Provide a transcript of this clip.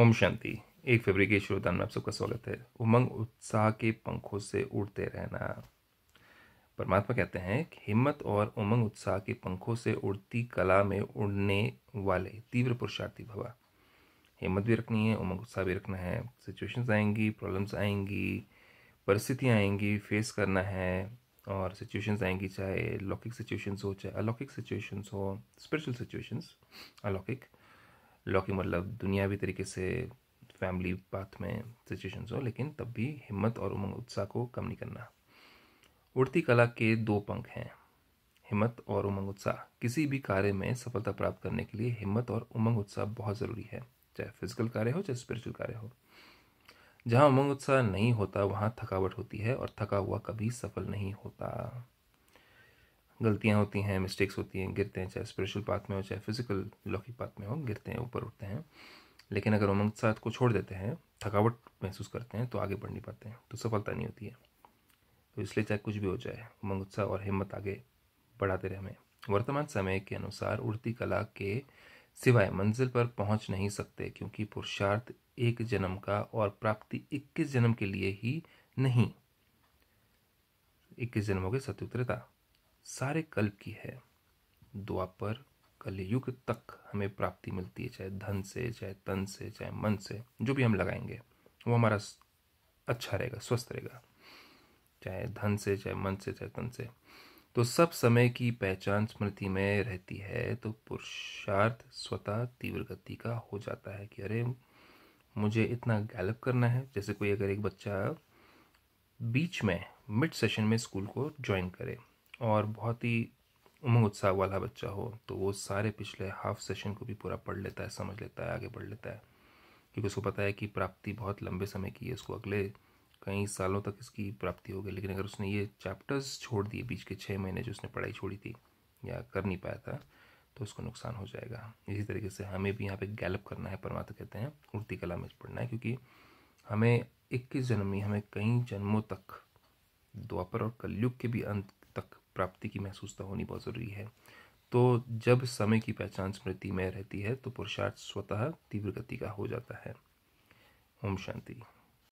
ओम शांति एक फरवरी के श्रोतान में आप सबका स्वागत है उमंग उत्साह के पंखों से उड़ते रहना परमात्मा कहते हैं कि हिम्मत और उमंग उत्साह के पंखों से उड़ती कला में उड़ने वाले तीव्र पुरुषार्थी भवा हिम्मत भी रखनी है उमंग उत्साह भी रखना है सिचुएशंस आएंगी प्रॉब्लम्स आएंगी परिस्थितियाँ आएंगी फेस करना है और सिचुएशंस आएंगी चाहे लौकिक सिचुएशंस हो चाहे अलौकिक सिचुएशंस हो स्पिरिचुअल सिचुएशंस अलौकिक लॉकी मतलब दुनियावी तरीके से फैमिली पाथ में सिचुएशंस हो लेकिन तब भी हिम्मत और उमंग उत्साह को कम नहीं करना उड़ती कला के दो पंख हैं हिम्मत और उमंग उत्साह किसी भी कार्य में सफलता प्राप्त करने के लिए हिम्मत और उमंग उत्साह बहुत ज़रूरी है चाहे फिजिकल कार्य हो चाहे स्पिरिचुअल कार्य हो जहाँ उमंग उत्साह नहीं होता वहाँ थकावट होती है और थका हुआ कभी सफल नहीं होता गलतियाँ होती हैं मिस्टेक्स होती हैं गिरते हैं चाहे स्पिरिचुअल पाथ में हो चाहे फिजिकल लौकिक पाथ में हो गिरते हैं ऊपर उठते हैं लेकिन अगर उमंग साथ को छोड़ देते हैं थकावट महसूस करते हैं तो आगे बढ़ नहीं पाते हैं तो सफलता नहीं होती है तो इसलिए चाहे कुछ भी हो जाए उमंग उत्साह और हिम्मत आगे बढ़ाते रहे हमें वर्तमान समय के अनुसार उड़ती कला के सिवाय मंजिल पर पहुंच नहीं सकते क्योंकि पुरुषार्थ एक जन्म का और प्राप्ति इक्कीस जन्म के लिए ही नहीं इक्कीस जन्मों के सत्युत्रता सारे कल्प की है द्वापर कलयुग तक हमें प्राप्ति मिलती है चाहे धन से चाहे तन से चाहे मन से जो भी हम लगाएंगे वो हमारा अच्छा रहेगा स्वस्थ रहेगा चाहे धन से चाहे मन से चाहे तन से तो सब समय की पहचान स्मृति में रहती है तो पुरुषार्थ स्वतः तीव्र गति का हो जाता है कि अरे मुझे इतना गैलप करना है जैसे कोई अगर एक बच्चा बीच में मिड सेशन में स्कूल को ज्वाइन करे और बहुत ही उमंग उत्साह वाला बच्चा हो तो वो सारे पिछले हाफ सेशन को भी पूरा पढ़ लेता है समझ लेता है आगे बढ़ लेता है क्योंकि उसको पता है कि प्राप्ति बहुत लंबे समय की है उसको अगले कई सालों तक इसकी प्राप्ति होगी लेकिन अगर उसने ये चैप्टर्स छोड़ दिए बीच के छः महीने जो उसने पढ़ाई छोड़ी थी या कर नहीं पाया था तो उसको नुकसान हो जाएगा इसी तरीके से हमें भी यहाँ पे गैलप करना है परमात्मा कहते हैं उड़ती कला में पढ़ना है क्योंकि हमें इक्कीस जन्म में हमें कई जन्मों तक द्वापर और कलयुग के भी अंत प्राप्ति की महसूसता तो होनी बहुत ज़रूरी है तो जब समय की पहचान स्मृति में रहती है तो पुरुषार्थ स्वतः तीव्र गति का हो जाता है ओम शांति